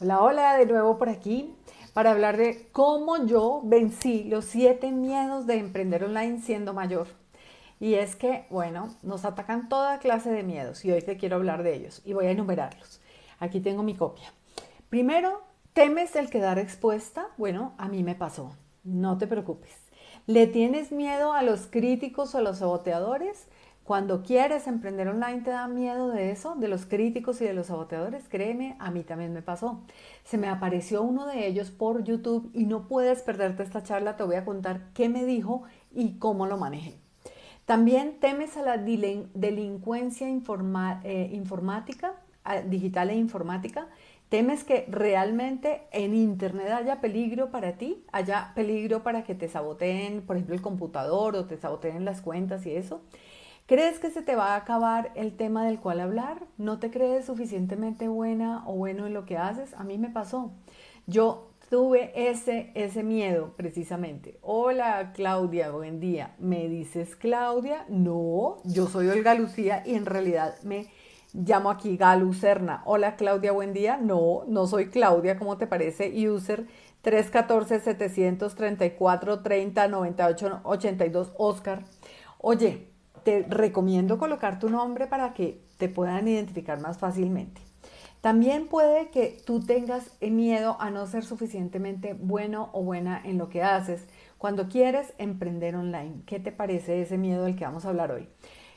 Hola, hola de nuevo por aquí para hablar de cómo yo vencí los siete miedos de emprender online siendo mayor. Y es que, bueno, nos atacan toda clase de miedos y hoy te quiero hablar de ellos y voy a enumerarlos. Aquí tengo mi copia. Primero, ¿temes el quedar expuesta? Bueno, a mí me pasó, no te preocupes. ¿Le tienes miedo a los críticos o a los saboteadores? Cuando quieres emprender online te da miedo de eso, de los críticos y de los saboteadores, créeme, a mí también me pasó. Se me apareció uno de ellos por YouTube y no puedes perderte esta charla, te voy a contar qué me dijo y cómo lo manejé. También temes a la delincuencia eh, informática, digital e informática. Temes que realmente en Internet haya peligro para ti, haya peligro para que te saboteen, por ejemplo, el computador o te saboteen las cuentas y eso. ¿Crees que se te va a acabar el tema del cual hablar? ¿No te crees suficientemente buena o bueno en lo que haces? A mí me pasó. Yo tuve ese, ese miedo precisamente. Hola Claudia, buen día. ¿Me dices Claudia? No, yo soy Olga Lucía y en realidad me llamo aquí Galucerna. Hola Claudia, buen día. No, no soy Claudia, ¿cómo te parece? User 314-734-30-98-82 Oscar. Oye, te recomiendo colocar tu nombre para que te puedan identificar más fácilmente. También puede que tú tengas miedo a no ser suficientemente bueno o buena en lo que haces cuando quieres emprender online. ¿Qué te parece ese miedo del que vamos a hablar hoy?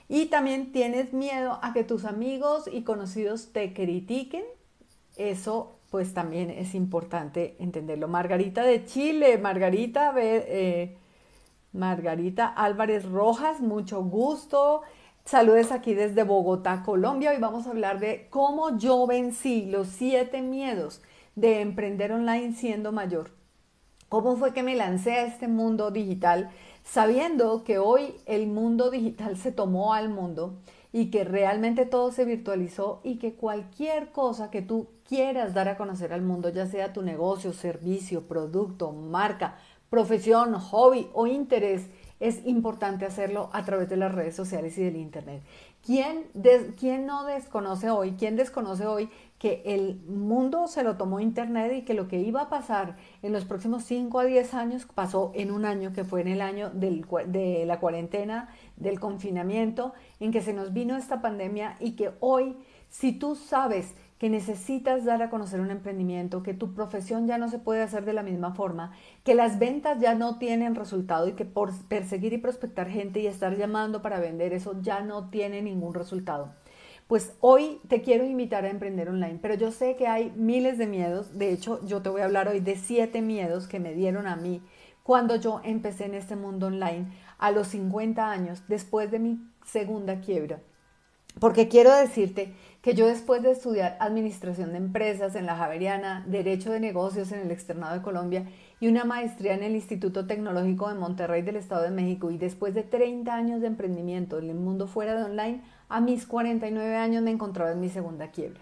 Y también tienes miedo a que tus amigos y conocidos te critiquen. Eso pues también es importante entenderlo. Margarita de Chile, Margarita, eh, Margarita Álvarez Rojas, mucho gusto. Saludes aquí desde Bogotá, Colombia. Hoy vamos a hablar de cómo yo vencí los siete miedos de emprender online siendo mayor. ¿Cómo fue que me lancé a este mundo digital sabiendo que hoy el mundo digital se tomó al mundo y que realmente todo se virtualizó y que cualquier cosa que tú quieras dar a conocer al mundo, ya sea tu negocio, servicio, producto, marca, profesión, hobby o interés, es importante hacerlo a través de las redes sociales y del Internet. ¿Quién, no desconoce hoy? ¿Quién desconoce hoy que el mundo se lo tomó Internet y que lo que iba a pasar en los próximos 5 a 10 años pasó en un año que fue en el año de la cuarentena, del confinamiento, en que se nos vino esta pandemia y que hoy, si tú sabes que necesitas dar a conocer un emprendimiento, que tu profesión ya no se puede hacer de la misma forma, que las ventas ya no tienen resultado y que por perseguir y prospectar gente y estar llamando para vender eso ya no tiene ningún resultado. Pues hoy te quiero invitar a emprender online, pero yo sé que hay miles de miedos, de hecho yo te voy a hablar hoy de siete miedos que me dieron a mí cuando yo empecé en este mundo online a los 50 años, después de mi segunda quiebra porque quiero decirte que yo después de estudiar Administración de Empresas en la Javeriana, Derecho de Negocios en el Externado de Colombia y una maestría en el Instituto Tecnológico de Monterrey del Estado de México y después de 30 años de emprendimiento en el mundo fuera de online, a mis 49 años me encontraba en mi segunda quiebra.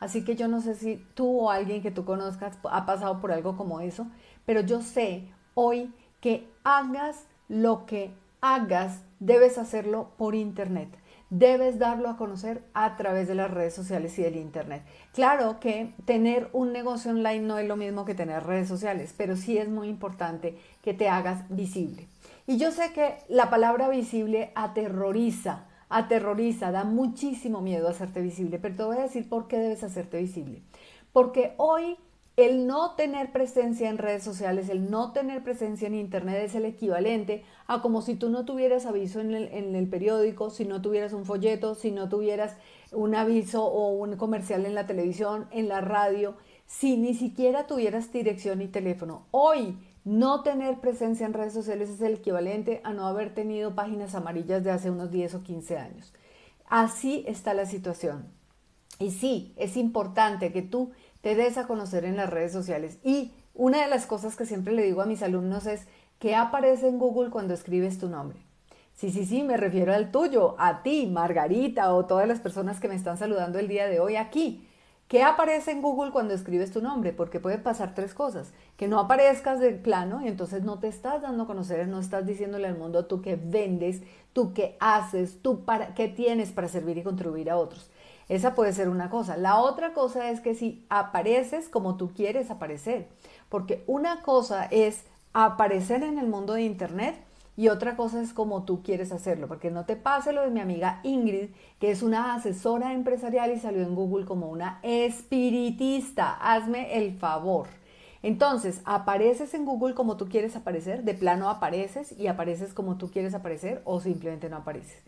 Así que yo no sé si tú o alguien que tú conozcas ha pasado por algo como eso, pero yo sé hoy que hagas lo que hagas, debes hacerlo por internet debes darlo a conocer a través de las redes sociales y del Internet. Claro que tener un negocio online no es lo mismo que tener redes sociales, pero sí es muy importante que te hagas visible. Y yo sé que la palabra visible aterroriza, aterroriza, da muchísimo miedo hacerte visible, pero te voy a decir por qué debes hacerte visible. Porque hoy el no tener presencia en redes sociales, el no tener presencia en Internet es el equivalente a como si tú no tuvieras aviso en el, periódico, si no tuvieras un folleto, si no tuvieras un aviso o un comercial en la televisión, en la radio, si ni siquiera tuvieras dirección y teléfono. Hoy no tener presencia en redes sociales es el equivalente a no haber tenido páginas amarillas de hace unos 10 o 15 años. Así está la situación. Y sí, es importante que tú te des a conocer en las redes sociales. Y una de las cosas que siempre le digo a mis alumnos es, ¿qué aparece en Google cuando escribes tu nombre? Sí, sí, sí, me refiero al tuyo, a ti, Margarita o todas las personas que me están saludando el día de hoy aquí. ¿Qué aparece en Google cuando escribes tu nombre? Porque puede pasar tres cosas. Que no aparezcas del plano y entonces no te estás dando a conocer, no estás diciéndole al mundo tú que vendes, tú que haces, tú para, qué tienes para servir y contribuir a otros. Esa puede ser una cosa. La otra cosa es que si apareces como tú quieres aparecer, porque una cosa es aparecer en el mundo de Internet y otra cosa es como tú quieres hacerlo, porque no te pase lo de mi amiga Ingrid, que es una asesora empresarial y salió en Google como una espiritista. Hazme el favor. Entonces, apareces en Google como tú quieres aparecer, de plano apareces y apareces como tú quieres aparecer o simplemente no apareces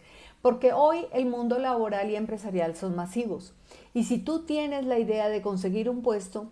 porque hoy el mundo laboral y empresarial son masivos. Y si tú tienes la idea de conseguir un puesto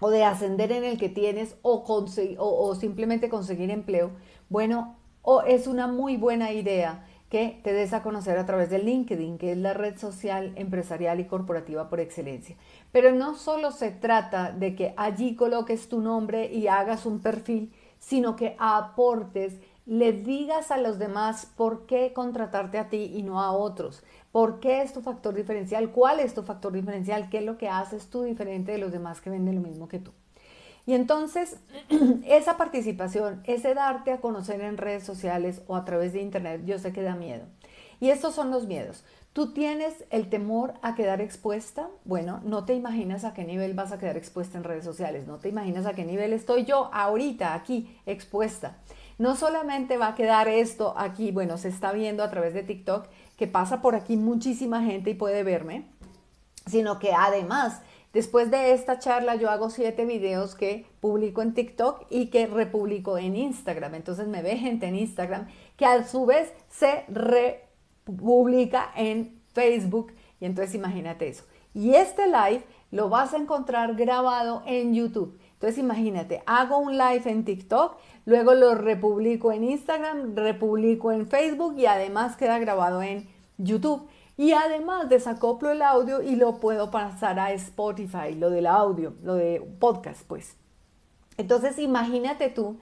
o de ascender en el que tienes o, simplemente conseguir empleo, bueno, o es una muy buena idea que te des a conocer a través de LinkedIn, que es la red social empresarial y corporativa por excelencia. Pero no solo se trata de que allí coloques tu nombre y hagas un perfil, sino que aportes le digas a los demás por qué contratarte a ti y no a otros. ¿Por qué es tu factor diferencial? ¿Cuál es tu factor diferencial? ¿Qué es lo que haces tú diferente de los demás que venden lo mismo que tú? Y entonces, esa participación, ese darte a conocer en redes sociales o a través de internet, yo sé que da miedo. Y estos son los miedos. ¿Tú tienes el temor a quedar expuesta? Bueno, no te imaginas a qué nivel vas a quedar expuesta en redes sociales, no te imaginas a qué nivel estoy yo ahorita aquí expuesta. No solamente va a quedar esto aquí, bueno, se está viendo a través de TikTok, que pasa por aquí muchísima gente y puede verme, sino que además, después de esta charla yo hago siete videos que publico en TikTok y que republico en Instagram. Entonces me ve gente en Instagram que a su vez se republica en Facebook. Y entonces imagínate eso. Y este live lo vas a encontrar grabado en YouTube. Entonces imagínate, hago un live en TikTok, Luego lo republico en Instagram, republico en Facebook y además queda grabado en YouTube. Y además desacoplo el audio y lo puedo pasar a Spotify, lo del audio, lo de podcast, pues. Entonces imagínate tú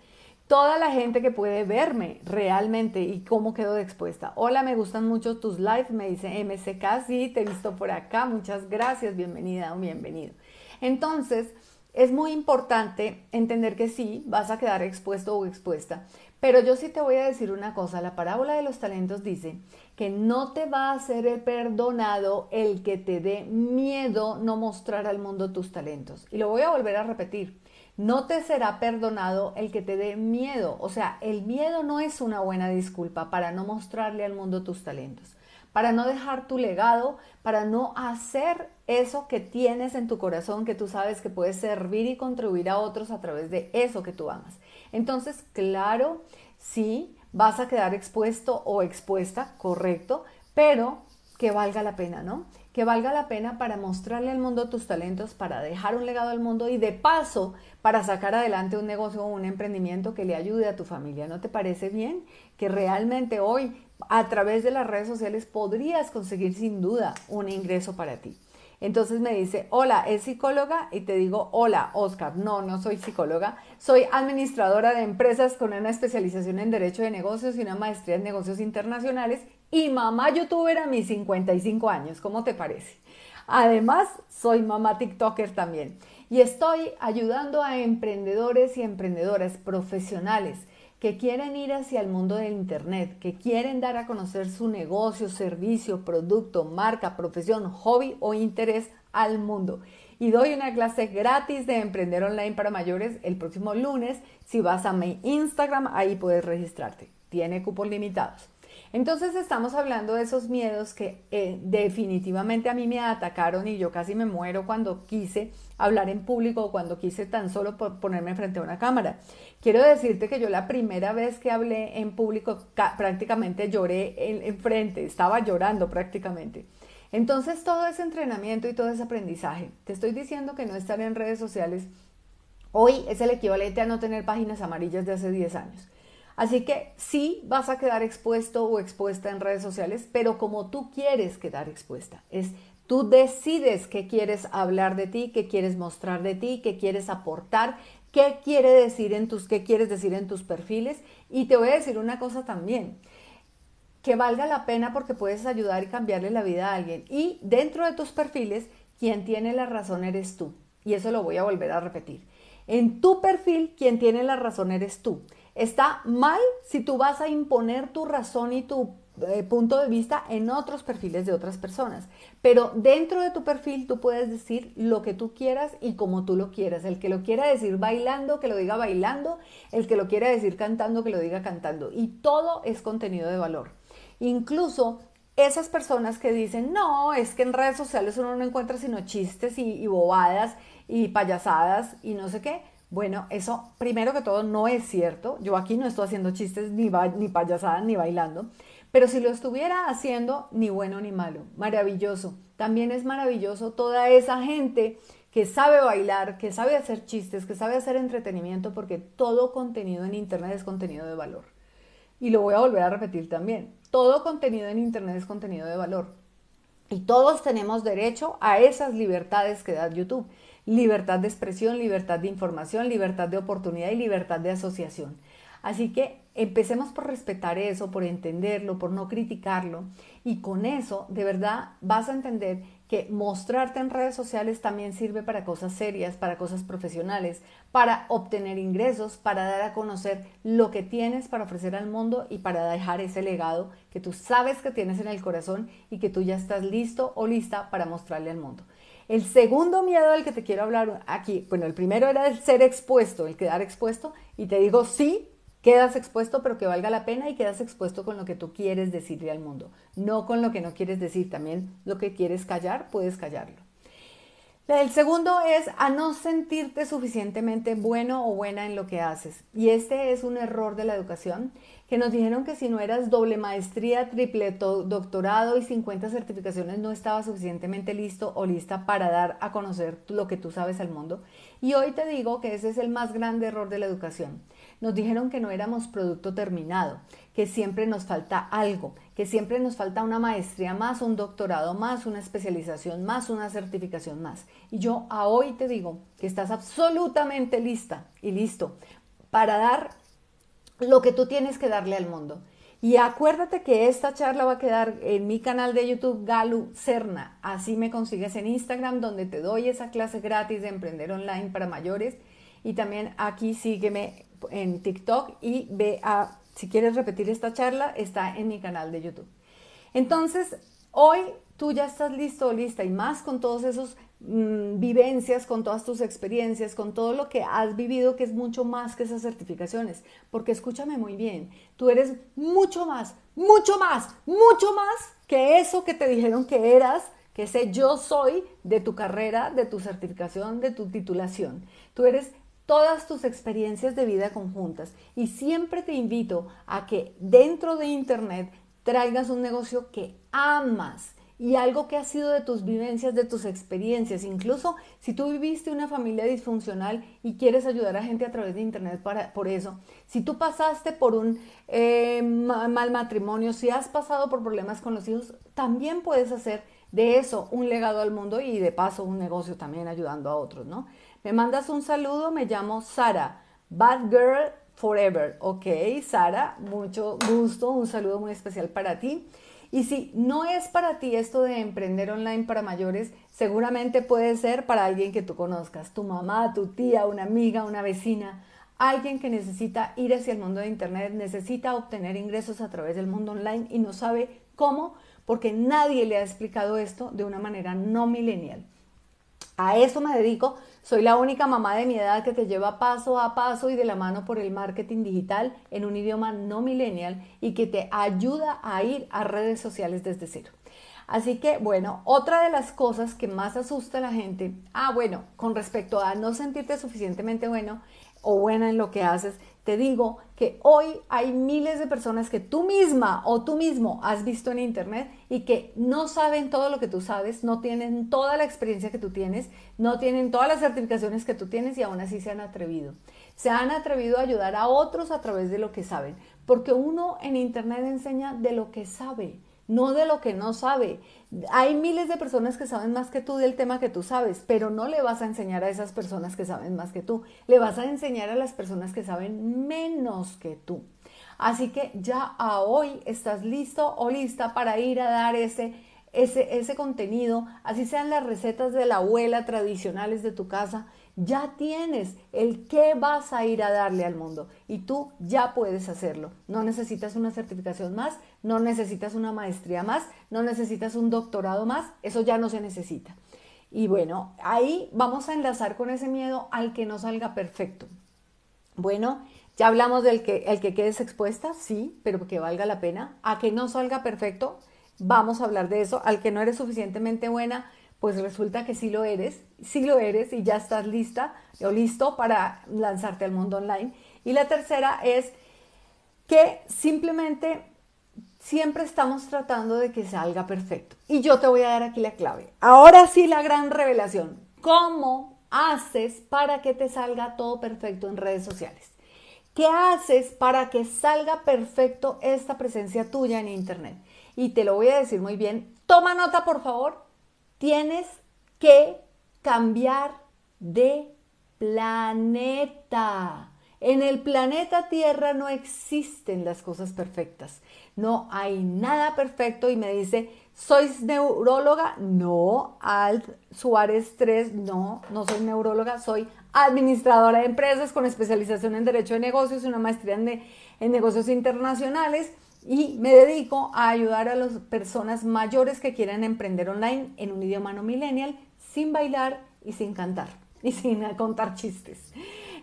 toda la gente que puede verme realmente y cómo quedo expuesta. Hola, me gustan mucho tus lives, me dice MCK, sí, te he visto por acá, muchas gracias, bienvenida o bienvenido. Entonces, es muy importante entender que sí, vas a quedar expuesto o expuesta, pero yo sí te voy a decir una cosa, la parábola de los talentos dice que no te va a ser perdonado el que te dé miedo no mostrar al mundo tus talentos. Y lo voy a volver a repetir, no te será perdonado el que te dé miedo. O sea, el miedo no es una buena disculpa para no mostrarle al mundo tus talentos para no dejar tu legado, para no hacer eso que tienes en tu corazón, que tú sabes que puedes servir y contribuir a otros a través de eso que tú amas. Entonces, claro, sí, vas a quedar expuesto o expuesta, correcto, pero que valga la pena, ¿no? Que valga la pena para mostrarle al mundo tus talentos, para dejar un legado al mundo y de paso para sacar adelante un negocio o un emprendimiento que le ayude a tu familia. ¿No te parece bien que realmente hoy a través de las redes sociales podrías conseguir sin duda un ingreso para ti. Entonces me dice, hola, ¿es psicóloga? Y te digo, hola, Oscar, no, no soy psicóloga, soy administradora de empresas con una especialización en Derecho de Negocios y una maestría en Negocios Internacionales y mamá youtuber a mis 55 años, ¿cómo te parece? Además, soy mamá TikToker también y estoy ayudando a emprendedores y emprendedoras profesionales que quieren ir hacia el mundo del Internet, que quieren dar a conocer su negocio, servicio, producto, marca, profesión, hobby o interés al mundo. Y doy una clase gratis de Emprender Online para Mayores el próximo lunes. Si vas a mi Instagram, ahí puedes registrarte. Tiene cupos limitados. Entonces estamos hablando de esos miedos que eh, definitivamente a mí me atacaron y yo casi me muero cuando quise hablar en público o cuando quise tan solo ponerme frente a una cámara. Quiero decirte que yo la primera vez que hablé en público prácticamente lloré enfrente, estaba llorando prácticamente. Entonces todo ese entrenamiento y todo ese aprendizaje, te estoy diciendo que no estar en redes sociales hoy es el equivalente a no tener páginas amarillas de hace 10 años. Así que sí vas a quedar expuesto o expuesta en redes sociales, pero como tú quieres quedar expuesta, es tú decides qué quieres hablar de ti, qué quieres mostrar de ti, qué quieres aportar, qué quiere decir en tus qué quieres decir en tus perfiles y te voy a decir una cosa también que valga la pena porque puedes ayudar y cambiarle la vida a alguien y dentro de tus perfiles quien tiene la razón eres tú y eso lo voy a volver a repetir en tu perfil quien tiene la razón eres tú Está mal si tú vas a imponer tu razón y tu eh, punto de vista en otros perfiles de otras personas. Pero dentro de tu perfil tú puedes decir lo que tú quieras y como tú lo quieras. El que lo quiera decir bailando, que lo diga bailando. El que lo quiera decir cantando, que lo diga cantando. Y todo es contenido de valor. Incluso esas personas que dicen, no, es que en redes sociales uno no encuentra sino chistes y, y bobadas y payasadas y no sé qué bueno, eso primero que todo no es cierto. Yo aquí no estoy haciendo chistes ni, ni payasadas ni bailando. Pero si lo estuviera haciendo, ni bueno ni malo. Maravilloso. También es maravilloso toda esa gente que sabe bailar, que sabe hacer chistes, que sabe hacer entretenimiento, porque todo contenido en Internet es contenido de valor. Y lo voy a volver a repetir también. Todo contenido en Internet es contenido de valor. Y todos tenemos derecho a esas libertades que da YouTube libertad de expresión, libertad de información, libertad de oportunidad y libertad de asociación. Así que empecemos por respetar eso, por entenderlo, por no criticarlo y con eso de verdad vas a entender que mostrarte en redes sociales también sirve para cosas serias, para cosas profesionales, para obtener ingresos, para dar a conocer lo que tienes para ofrecer al mundo y para dejar ese legado que tú sabes que tienes en el corazón y que tú ya estás listo o lista para mostrarle al mundo. El segundo miedo del que te quiero hablar aquí, bueno, el primero era el ser expuesto, el quedar expuesto, y te digo, sí, quedas expuesto, pero que valga la pena y quedas expuesto con lo que tú quieres decirle al mundo, no con lo que no quieres decir, también lo que quieres callar, puedes callarlo. El segundo es a no sentirte suficientemente bueno o buena en lo que haces. Y este es un error de la educación, que nos dijeron que si no eras doble maestría, triple doctorado y 50 certificaciones no estaba suficientemente listo o lista para dar a conocer lo que tú sabes al mundo. Y hoy te digo que ese es el más grande error de la educación. Nos dijeron que no éramos producto terminado, que siempre nos falta algo, que siempre nos falta una maestría más, un doctorado más, una especialización más, una certificación más. Y yo a hoy te digo que estás absolutamente lista y listo para dar lo que tú tienes que darle al mundo. Y acuérdate que esta charla va a quedar en mi canal de YouTube Galu Cerna. Así me consigues en Instagram donde te doy esa clase gratis de emprender online para mayores. Y también aquí sígueme en TikTok y ve a si quieres repetir esta charla, está en mi canal de YouTube. Entonces, hoy tú ya estás listo o lista y más con todas esas mm, vivencias, con todas tus experiencias, con todo lo que has vivido, que es mucho más que esas certificaciones. Porque escúchame muy bien, tú eres mucho más, mucho más, mucho más que eso que te dijeron que eras que ese yo soy de tu carrera, de tu certificación, de tu titulación. Tú eres todas tus experiencias de vida conjuntas. Y siempre te invito a que dentro de Internet traigas un negocio que amas y algo que ha sido de tus vivencias, de tus experiencias. Incluso si tú viviste una familia disfuncional y quieres ayudar a gente a través de Internet para, por eso, si tú pasaste por un eh, mal matrimonio, si has pasado por problemas con los hijos, también puedes hacer de eso un legado al mundo y de paso un negocio también ayudando a otros, ¿no? Me mandas un saludo, me llamo Sara, Bad Girl Forever. Ok, Sara, mucho gusto, un saludo muy especial para ti. Y si no es para ti esto de emprender online para mayores, seguramente puede ser para alguien que tú conozcas, tu mamá, tu tía, una amiga, una vecina, alguien que necesita ir hacia el mundo de Internet, necesita obtener ingresos a través del mundo online y no sabe cómo porque nadie le ha explicado esto de una manera no milenial. A eso me dedico. Soy la única mamá de mi edad que te lleva paso a paso y de la mano por el marketing digital en un idioma no millennial y que te ayuda a ir a redes sociales desde cero. Así que, bueno, otra de las cosas que más asusta a la gente, ah, bueno, con respecto a no sentirte suficientemente bueno o buena en lo que haces, te digo que hoy hay miles de personas que tú misma o tú mismo has visto en internet y que no saben todo lo que tú sabes, no tienen toda la experiencia que tú tienes, no tienen todas las certificaciones que tú tienes y aún así se han atrevido. Se han atrevido a ayudar a otros a través de lo que saben, porque uno en internet enseña de lo que sabe no de lo que no sabe. Hay miles de personas que saben más que tú del tema que tú sabes, pero no le vas a enseñar a esas personas que saben más que tú, le vas a enseñar a las personas que saben menos que tú. Así que ya a hoy estás listo o lista para ir a dar ese, ese, ese contenido, así sean las recetas de la abuela tradicionales de tu casa, ya tienes el qué vas a ir a darle al mundo y tú ya puedes hacerlo. No necesitas una certificación más, no necesitas una maestría más, no necesitas un doctorado más, eso ya no se necesita. Y bueno, ahí vamos a enlazar con ese miedo al que no salga perfecto. Bueno, ya hablamos del que el que quedes expuesta, sí, pero que valga la pena. A que no salga perfecto, vamos a hablar de eso. Al que no eres suficientemente buena, pues resulta que sí lo eres, sí lo eres y ya estás lista o listo para lanzarte al mundo online. Y la tercera es que simplemente siempre estamos tratando de que salga perfecto. Y yo te voy a dar aquí la clave. Ahora sí la gran revelación. ¿Cómo haces para que te salga todo perfecto en redes sociales? ¿Qué haces para que salga perfecto esta presencia tuya en Internet? Y te lo voy a decir muy bien. Toma nota, por favor, Tienes que cambiar de planeta. En el planeta Tierra no existen las cosas perfectas. No hay nada perfecto y me dice, ¿sois neuróloga? No, Alt Suárez 3, no, no soy neuróloga, soy administradora de empresas con especialización en Derecho de Negocios y una maestría en, en Negocios Internacionales y me dedico a ayudar a las personas mayores que quieran emprender online en un idioma no millennial sin bailar y sin cantar y sin contar chistes.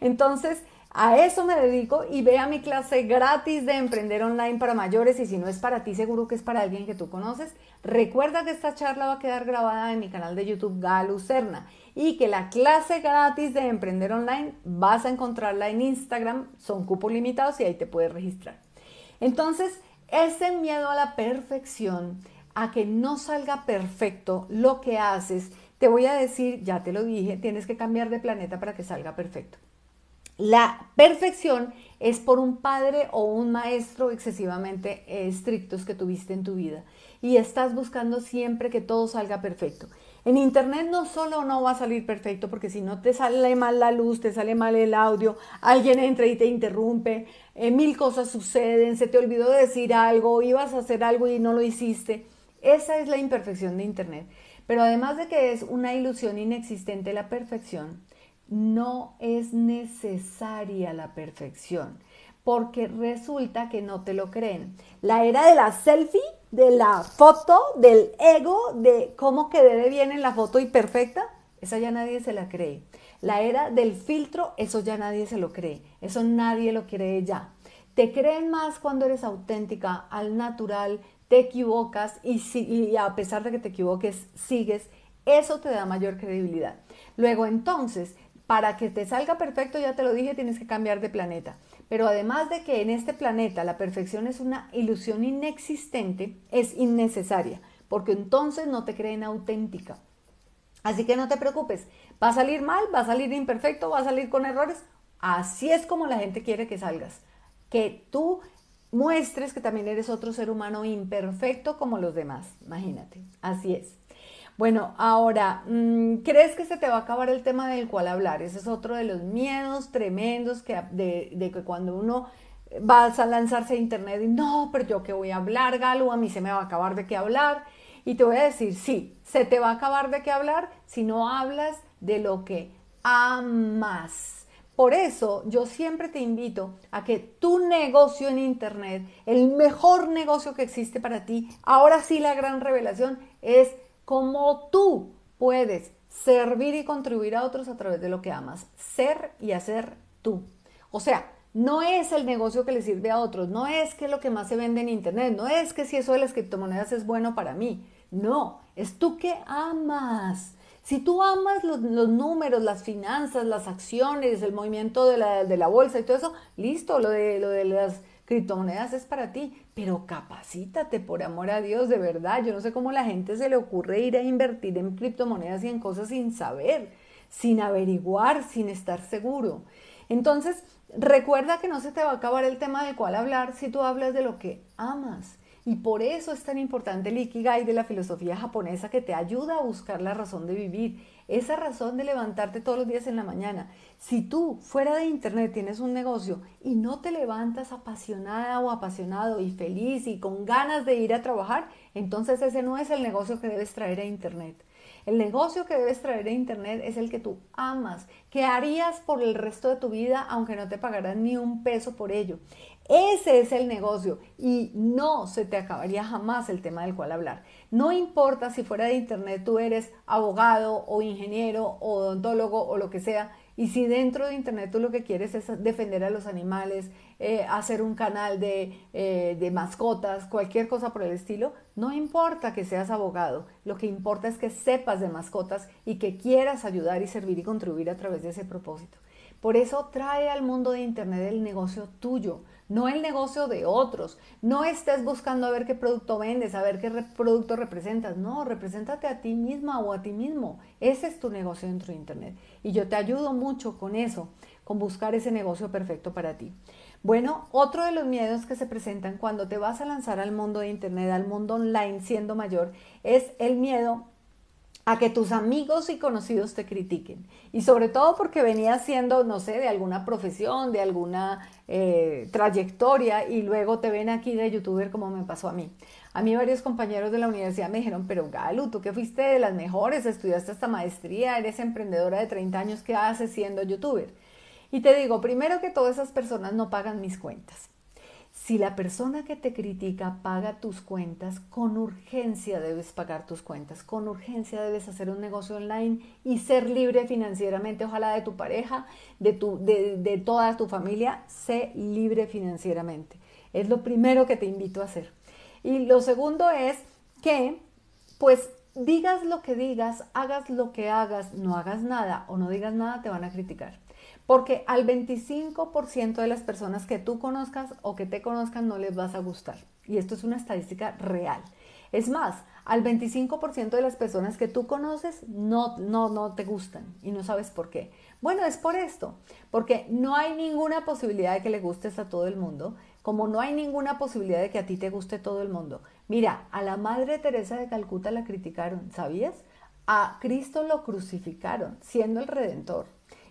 Entonces, a eso me dedico y vea mi clase gratis de Emprender Online para mayores y si no es para ti, seguro que es para alguien que tú conoces. Recuerda que esta charla va a quedar grabada en mi canal de YouTube Galucerna y que la clase gratis de Emprender Online vas a encontrarla en Instagram, son cupos limitados y ahí te puedes registrar. Entonces, ese miedo a la perfección, a que no salga perfecto lo que haces, te voy a decir, ya te lo dije, tienes que cambiar de planeta para que salga perfecto. La perfección es por un padre o un maestro excesivamente estrictos que tuviste en tu vida y estás buscando siempre que todo salga perfecto. En internet no solo no va a salir perfecto porque si no te sale mal la luz, te sale mal el audio, alguien entra y te interrumpe, eh, mil cosas suceden, se te olvidó decir algo, ibas a hacer algo y no lo hiciste. Esa es la imperfección de Internet. Pero además de que es una ilusión inexistente la perfección, no es necesaria la perfección, porque resulta que no te lo creen. La era de la selfie, de la foto, del ego, de cómo quedé bien en la foto y perfecta, esa ya nadie se la cree. La era del filtro, eso ya nadie se lo cree, eso nadie lo cree ya. Te creen más cuando eres auténtica, al natural, te equivocas y, a pesar de que te equivoques, sigues. Eso te da mayor credibilidad. Luego entonces, para que te salga perfecto, ya te lo dije, tienes que cambiar de planeta. Pero además de que en este planeta la perfección es una ilusión inexistente, es innecesaria, porque entonces no te creen auténtica. Así que no te preocupes, Va a salir mal, va a salir imperfecto, va a salir con errores. Así es como la gente quiere que salgas. Que tú muestres que también eres otro ser humano imperfecto como los demás. Imagínate, así es. Bueno, ahora, mm, ¿crees que se te va a acabar el tema del cual hablar? Ese es otro de los miedos tremendos que de, que cuando uno eh, va a lanzarse a internet y no, pero yo qué voy a hablar, Galo, a mí se me va a acabar de qué hablar. Y te voy a decir, sí, se te va a acabar de qué hablar si no hablas de lo que amas. Por eso yo siempre te invito a que tu negocio en Internet, el mejor negocio que existe para ti, ahora sí la gran revelación es cómo tú puedes servir y contribuir a otros a través de lo que amas, ser y hacer tú. O sea, no es el negocio que le sirve a otros, no es que lo que más se vende en Internet, no es que si eso de las criptomonedas es bueno para mí, no, es tú que amas si tú amas los, números, las finanzas, las acciones, el movimiento de la, bolsa y todo eso, listo, lo de, lo de las criptomonedas es para ti, pero capacítate por amor a Dios, de verdad. Yo no sé cómo a la gente se le ocurre ir a invertir en criptomonedas y en cosas sin saber, sin averiguar, sin estar seguro. Entonces, recuerda que no se te va a acabar el tema del cual hablar si tú hablas de lo que amas. Y por eso es tan importante el Ikigai de la filosofía japonesa que te ayuda a buscar la razón de vivir, esa razón de levantarte todos los días en la mañana. Si tú fuera de internet tienes un negocio y no te levantas apasionada o apasionado y feliz y con ganas de ir a trabajar, entonces ese no es el negocio que debes traer a internet. El negocio que debes traer a Internet es el que tú amas, que harías por el resto de tu vida aunque no te pagaran ni un peso por ello. Ese es el negocio y no se te acabaría jamás el tema del cual hablar. No importa si fuera de Internet tú eres abogado o ingeniero o odontólogo o lo que sea, y si dentro de Internet tú lo que quieres es defender a los animales, eh, hacer un canal de, eh, de mascotas, cualquier cosa por el estilo, no importa que seas abogado, lo que importa es que sepas de mascotas y que quieras ayudar y servir y contribuir a través de ese propósito. Por eso trae al mundo de Internet el negocio tuyo, no el negocio de otros. No estés buscando a ver qué producto vendes, a ver qué producto representas. No, represéntate a ti misma o a ti mismo. Ese es tu negocio dentro de Internet. Y yo te ayudo mucho con eso, con buscar ese negocio perfecto para ti. Bueno, otro de los miedos que se presentan cuando te vas a lanzar al mundo de Internet, al mundo online siendo mayor, es el miedo a que tus amigos y conocidos te critiquen. Y sobre todo porque venía siendo, no sé, de alguna profesión, de alguna eh, trayectoria y luego te ven aquí de youtuber como me pasó a mí. A mí varios compañeros de la universidad me dijeron, pero Galo, tú que fuiste de las mejores, estudiaste hasta maestría, eres emprendedora de 30 años, ¿qué haces siendo youtuber? Y te digo, primero que todas esas personas no pagan mis cuentas. Si la persona que te critica paga tus cuentas, con urgencia debes pagar tus cuentas, con urgencia debes hacer un negocio online y ser libre financieramente, ojalá de tu pareja, de, tu, de, toda tu familia, sé libre financieramente. Es lo primero que te invito a hacer. Y lo segundo es que, pues, digas lo que digas, hagas lo que hagas, no hagas nada o no digas nada, te van a criticar. Porque al 25% de las personas que tú conozcas o que te conozcan no les vas a gustar. Y esto es una estadística real. Es más, al 25% de las personas que tú conoces no, no, no te gustan y no sabes por qué. Bueno, es por esto, porque no hay ninguna posibilidad de que le gustes a todo el mundo, como no hay ninguna posibilidad de que a ti te guste todo el mundo. Mira, a la Madre Teresa de Calcuta la criticaron, ¿sabías? A Cristo lo crucificaron, siendo el Redentor.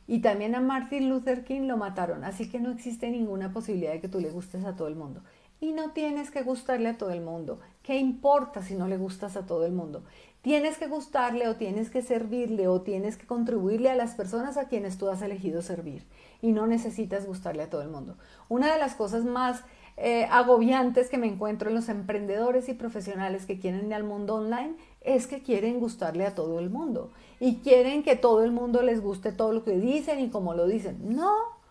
Y también a Martin Luther King lo mataron, así que no existe ninguna posibilidad de que tú le gustes a todo el mundo. Y no tienes que gustarle a todo el mundo. ¿Qué importa si no le gustas a todo el mundo? Tienes que gustarle o tienes que servirle o tienes que contribuirle a las personas a quienes tú has elegido servir. Y no necesitas gustarle a todo el mundo. Una de las cosas más eh, agobiantes que me encuentro en los emprendedores y profesionales que quieren ir al mundo online es que quieren gustarle a todo el mundo y quieren que todo el mundo les guste todo lo que dicen y cómo lo dicen. No,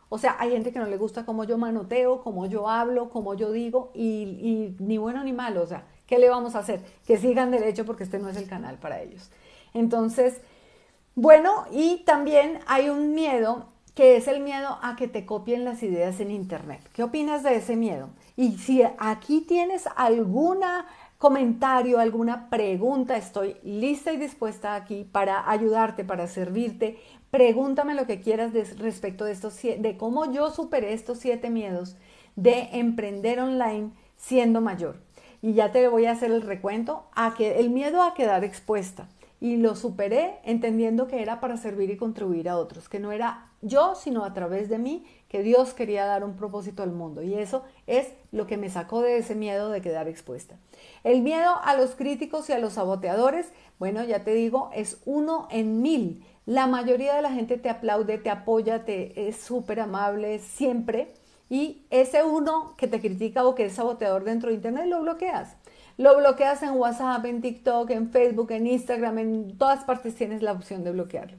o sea, hay gente que no le gusta cómo yo manoteo, cómo yo hablo, cómo yo digo y, ni bueno ni malo, o sea, ¿qué le vamos a hacer? Que sigan derecho porque este no es el canal para ellos. Entonces, bueno, y también hay un miedo que es el miedo a que te copien las ideas en Internet. ¿Qué opinas de ese miedo? Y si aquí tienes alguna comentario, alguna pregunta, estoy lista y dispuesta aquí para ayudarte, para servirte. Pregúntame lo que quieras respecto de, de cómo yo superé estos siete miedos de emprender online siendo mayor. Y ya te voy a hacer el recuento a que el miedo a quedar expuesta. Y lo superé entendiendo que era para servir y contribuir a otros, que no era yo, sino a través de mí que Dios quería dar un propósito al mundo y eso es lo que me sacó de ese miedo de quedar expuesta. El miedo a los críticos y a los saboteadores, bueno, ya te digo, es uno en mil. La mayoría de la gente te aplaude, te apoya, te es súper amable siempre y ese uno que te critica o que es saboteador dentro de Internet lo bloqueas. Lo bloqueas en WhatsApp, en TikTok, en Facebook, en Instagram, en todas partes tienes la opción de bloquearlo.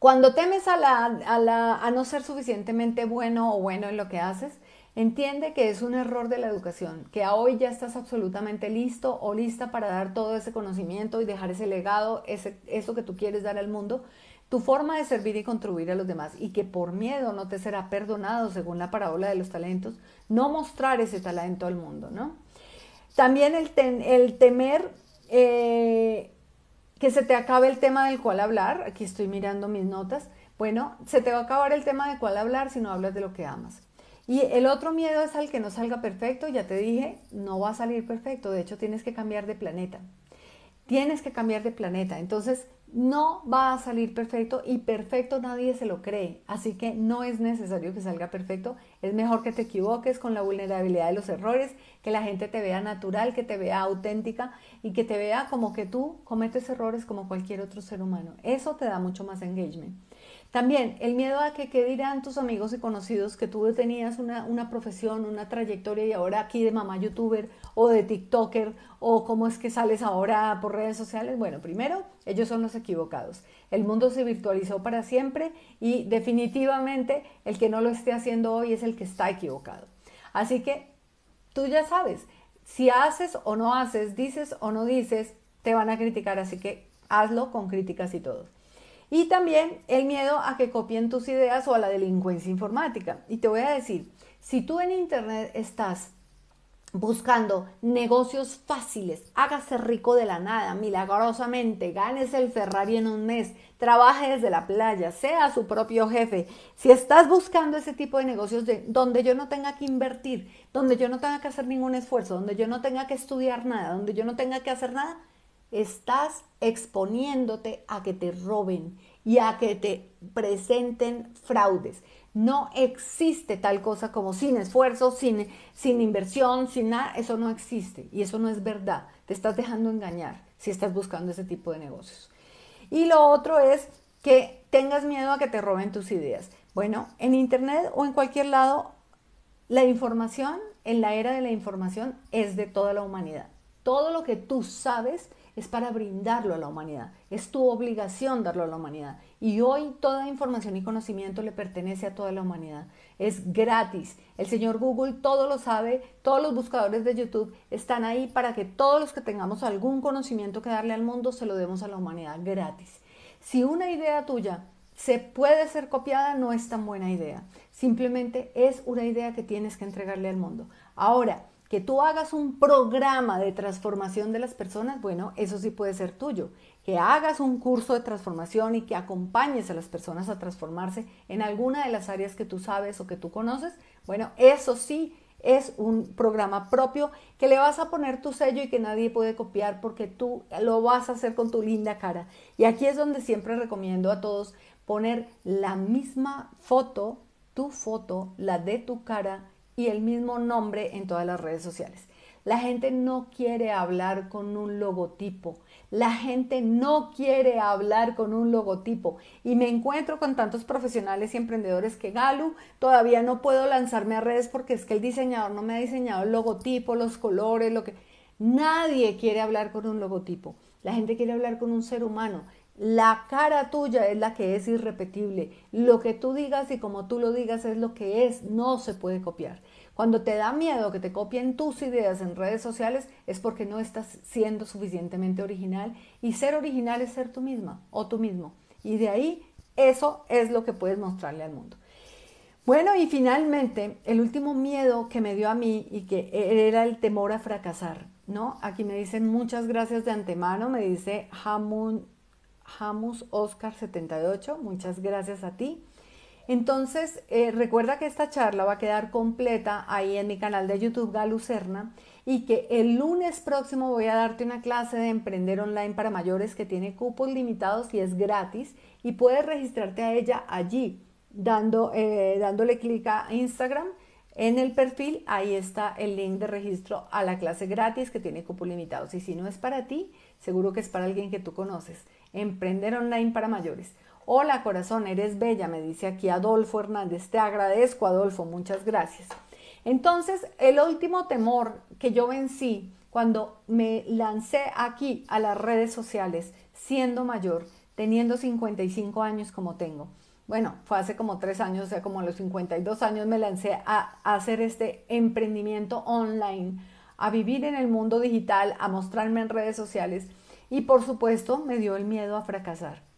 Cuando temes a, la, a, la, no ser suficientemente bueno o bueno en lo que haces, Entiende que es un error de la educación, que hoy ya estás absolutamente listo o lista para dar todo ese conocimiento y dejar ese legado, eso que tú quieres dar al mundo, tu forma de servir y contribuir a los demás y que por miedo no te será perdonado, según la parábola de los talentos, no mostrar ese talento al mundo, ¿no? También el, temer... Eh, que se te acabe el tema del cual hablar, aquí estoy mirando mis notas, bueno, se te va a acabar el tema del cual hablar si no hablas de lo que amas. Y el otro miedo es al que no salga perfecto, ya te dije, no va a salir perfecto, de hecho tienes que cambiar de planeta, tienes que cambiar de planeta, entonces no va a salir perfecto y perfecto nadie se lo cree, así que no es necesario que salga perfecto, es mejor que te equivoques con la vulnerabilidad de los errores, que la gente te vea natural, que te vea auténtica y que te vea como que tú cometes errores como cualquier otro ser humano. Eso te da mucho más engagement. También el miedo a que qué dirán tus amigos y conocidos que tú tenías una, una, profesión, una trayectoria y ahora aquí de mamá youtuber o de TikToker o cómo es que sales ahora por redes sociales. Bueno, primero, ellos son los equivocados. El mundo se virtualizó para siempre y definitivamente el que no lo esté haciendo hoy es el que está equivocado. Así que tú ya sabes, si haces o no haces, dices o no dices, te van a criticar. Así que hazlo con críticas y todo. Y también el miedo a que copien tus ideas o a la delincuencia informática. Y te voy a decir, si tú en Internet estás buscando negocios fáciles, hágase rico de la nada, milagrosamente, ganes el Ferrari en un mes, trabaje desde la playa, sea su propio jefe. Si estás buscando ese tipo de negocios de, donde yo no tenga que invertir, donde yo no tenga que hacer ningún esfuerzo, donde yo no tenga que estudiar nada, donde yo no tenga que hacer nada, estás exponiéndote a que te roben y a que te presenten fraudes. No existe tal cosa como sin esfuerzo, sin, sin inversión, sin nada. Eso no existe y eso no es verdad. Te estás dejando engañar si estás buscando ese tipo de negocios. Y lo otro es que tengas miedo a que te roben tus ideas. Bueno, en Internet o en cualquier lado, la información, en la era de la información, es de toda la humanidad. Todo lo que tú sabes es para brindarlo a la humanidad. Es tu obligación darlo a la humanidad. Y hoy toda información y conocimiento le pertenece a toda la humanidad. Es gratis. El señor Google todo lo sabe, todos los buscadores de YouTube están ahí para que todos los que tengamos algún conocimiento que darle al mundo se lo demos a la humanidad gratis. Si una idea tuya se puede ser copiada, no es tan buena idea. Simplemente es una idea que tienes que entregarle al mundo. Ahora, que tú hagas un programa de transformación de las personas, bueno, eso sí puede ser tuyo. Que hagas un curso de transformación y que acompañes a las personas a transformarse en alguna de las áreas que tú sabes o que tú conoces, bueno, eso sí es un programa propio que le vas a poner tu sello y que nadie puede copiar porque tú lo vas a hacer con tu linda cara. Y aquí es donde siempre recomiendo a todos poner la misma foto, tu foto, la de tu cara el mismo nombre en todas las redes sociales. La gente no quiere hablar con un logotipo. La gente no quiere hablar con un logotipo. Y me encuentro con tantos profesionales y emprendedores que Galu, todavía no puedo lanzarme a redes porque es que el diseñador no me ha diseñado el logotipo, los colores, lo que... Nadie quiere hablar con un logotipo. La gente quiere hablar con un ser humano. La cara tuya es la que es irrepetible. Lo que tú digas y como tú lo digas es lo que es. No se puede copiar. Cuando te da miedo que te copien tus ideas en redes sociales es porque no estás siendo suficientemente original y ser original es ser tú misma o tú mismo. Y de ahí eso es lo que puedes mostrarle al mundo. Bueno, y finalmente, el último miedo que me dio a mí y que era el temor a fracasar, ¿no? Aquí me dicen muchas gracias de antemano, me dice Hamun, Hamus Oscar 78, muchas gracias a ti. Entonces, eh, recuerda que esta charla va a quedar completa ahí en mi canal de YouTube Galucerna y que el lunes próximo voy a darte una clase de emprender online para mayores que tiene cupos limitados y es gratis y puedes registrarte a ella allí dando, eh, dándole clic a Instagram. En el perfil ahí está el link de registro a la clase gratis que tiene cupos limitados y si no es para ti, seguro que es para alguien que tú conoces. Emprender online para mayores. Hola corazón, eres bella, me dice aquí Adolfo Hernández. Te agradezco Adolfo, muchas gracias. Entonces, el último temor que yo vencí cuando me lancé aquí a las redes sociales, siendo mayor, teniendo 55 años como tengo. Bueno, fue hace como tres años, o sea, como los 52 años me lancé a hacer este emprendimiento online, a vivir en el mundo digital, a mostrarme en redes sociales y por supuesto me dio el miedo a fracasar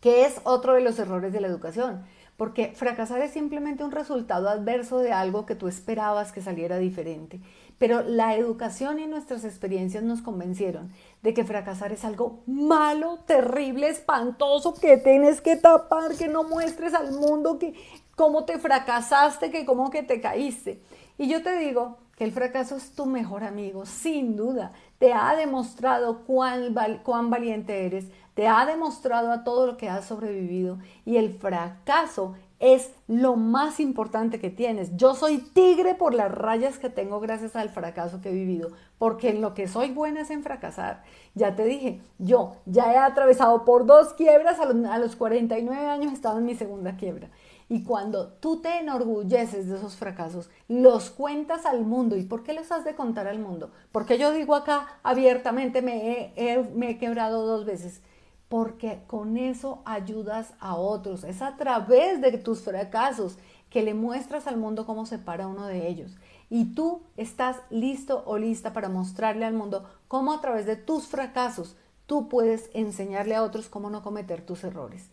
que es otro de los errores de la educación, porque fracasar es simplemente un resultado adverso de algo que tú esperabas que saliera diferente. Pero la educación y nuestras experiencias nos convencieron de que fracasar es algo malo, terrible, espantoso, que tienes que tapar, que no muestres al mundo que cómo te fracasaste, que cómo que te caíste. Y yo te digo que el fracaso es tu mejor amigo, sin duda. Te ha demostrado cuán, cuán valiente eres, te ha demostrado a todo lo que has sobrevivido y el fracaso es lo más importante que tienes. Yo soy tigre por las rayas que tengo gracias al fracaso que he vivido, porque en lo que soy buena es en fracasar. Ya te dije, yo ya he atravesado por dos quiebras, a los, 49 años estado en mi segunda quiebra. Y cuando tú te enorgulleces de esos fracasos, los cuentas al mundo. ¿Y por qué los has de contar al mundo? Porque yo digo acá abiertamente, me he, me he quebrado dos veces porque con eso ayudas a otros. Es a través de tus fracasos que le muestras al mundo cómo se para uno de ellos. Y tú estás listo o lista para mostrarle al mundo cómo a través de tus fracasos tú puedes enseñarle a otros cómo no cometer tus errores.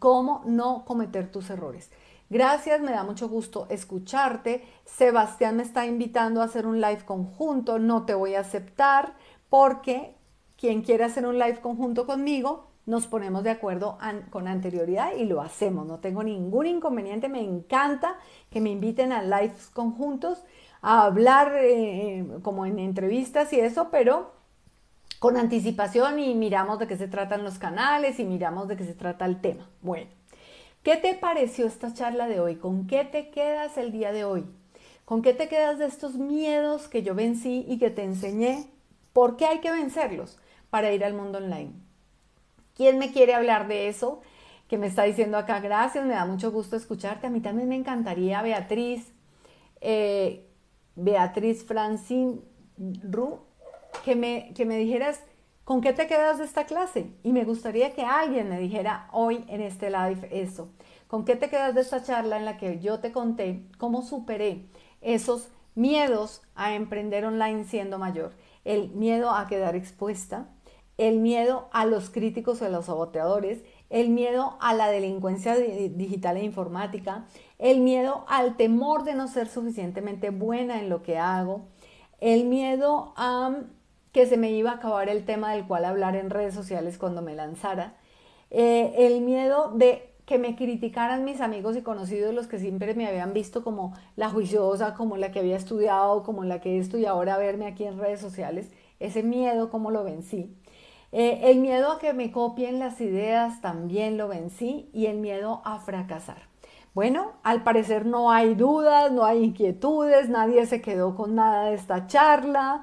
Cómo no cometer tus errores. Gracias, me da mucho gusto escucharte. Sebastián me está invitando a hacer un live conjunto. No te voy a aceptar porque quien quiera hacer un live conjunto conmigo, nos ponemos de acuerdo con anterioridad y lo hacemos. No tengo ningún inconveniente, me encanta que me inviten a lives conjuntos, a hablar eh, eh, como en entrevistas y eso, pero con anticipación y miramos de qué se tratan los canales y miramos de qué se trata el tema. Bueno, ¿qué te pareció esta charla de hoy? ¿Con qué te quedas el día de hoy? ¿Con qué te quedas de estos miedos que yo vencí y que te enseñé? ¿Por qué hay que vencerlos? para ir al mundo online. ¿Quién me quiere hablar de eso? Que me está diciendo acá, gracias, me da mucho gusto escucharte. A mí también me encantaría, Beatriz, eh, Beatriz Francine Ru, que me, que me dijeras, ¿con qué te quedas de esta clase? Y me gustaría que alguien me dijera hoy en este live eso. ¿Con qué te quedas de esta charla en la que yo te conté cómo superé esos miedos a emprender online siendo mayor? El miedo a quedar expuesta, el miedo a los críticos o a los saboteadores, el miedo a la delincuencia digital e informática, el miedo al temor de no ser suficientemente buena en lo que hago, el miedo a mm, que se me iba a acabar el tema del cual hablar en redes sociales cuando me lanzara, eh, el miedo de que me criticaran mis amigos y conocidos, los que siempre me habían visto como la juiciosa, como la que había estudiado, como la que estoy y ahora verme aquí en redes sociales, ese miedo, cómo lo vencí eh, el miedo a que me copien las ideas también lo vencí y el miedo a fracasar. Bueno, al parecer no hay dudas, no hay inquietudes, nadie se quedó con nada de esta charla.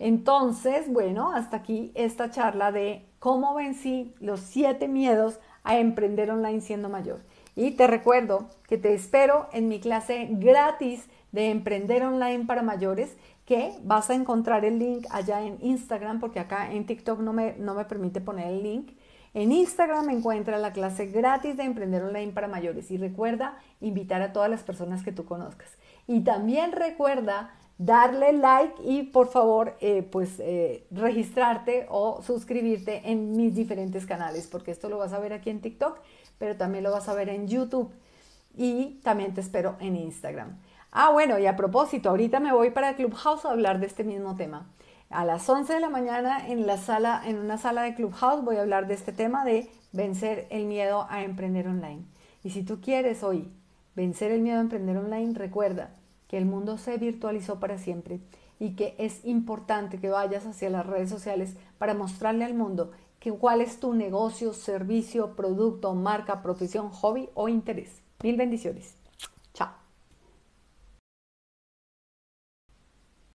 Entonces, bueno, hasta aquí esta charla de cómo vencí los siete miedos a emprender online siendo mayor. Y te recuerdo que te espero en mi clase gratis de Emprender Online para Mayores, que vas a encontrar el link allá en Instagram, porque acá en TikTok no me, no me permite poner el link. En Instagram encuentra la clase gratis de Emprender Online para Mayores y recuerda invitar a todas las personas que tú conozcas. Y también recuerda darle like y por favor eh, pues eh, registrarte o suscribirte en mis diferentes canales porque esto lo vas a ver aquí en TikTok pero también lo vas a ver en YouTube y también te espero en Instagram. Ah, bueno, y a propósito, ahorita me voy para Clubhouse a hablar de este mismo tema. A las 11 de la mañana en, la sala, en una sala de Clubhouse voy a hablar de este tema de vencer el miedo a emprender online. Y si tú quieres hoy vencer el miedo a emprender online, recuerda que el mundo se virtualizó para siempre y que es importante que vayas hacia las redes sociales para mostrarle al mundo que cuál es tu negocio, servicio, producto, marca, profesión, hobby o interés. Mil bendiciones.